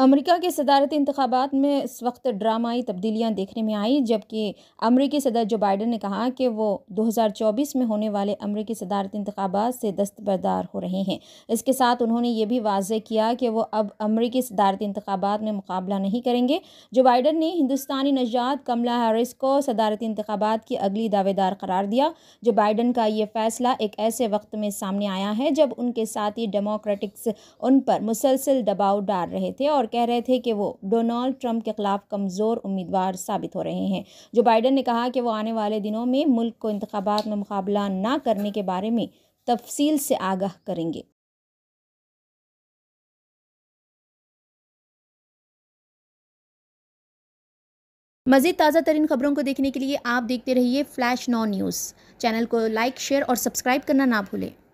America के सदारती इंतबात में इस वक्त ड्रामाई तब्दीलियां देखने में आई जबकि अमरीकी सदर जो बाइडन ने कहा कि वो 2024 में होने वाले अमरीकी सदारती इंतबात से दस्तबरदार हो रहे हैं इसके साथ उन्होंने ये भी वाज किया कि वो अब अमरीकी सदारती इंतबात में मुकाबला नहीं करेंगे जो बाइडन ने हिंदुस्तानी नजात कमला हारिस को सदारती इंतबात की अगली दावेदार करार दिया जो बाइडन का ये फैसला एक ऐसे वक्त में सामने आया है जब उनके साथी डेमोक्रेटिक्स उन पर मुसलसिल दबाव डाल रहे थे और कह रहे थे कि वो डोनाल्ड ट्रंप के खिलाफ कमज़ोर उम्मीदवार साबित हो रहे हैं जो बाइडन ने कहा कि वो आने वाले दिनों में मुल्क को इंतबात में मुकाबला ना करने के बारे में तफसील से आगाह करेंगे मज़ीद ताज़ा तरीन खबरों को देखने के लिए आप देखते रहिए फ्लैश नॉन न्यूज़ चैनल को लाइक शेयर और सब्सक्राइब करना ना भूलें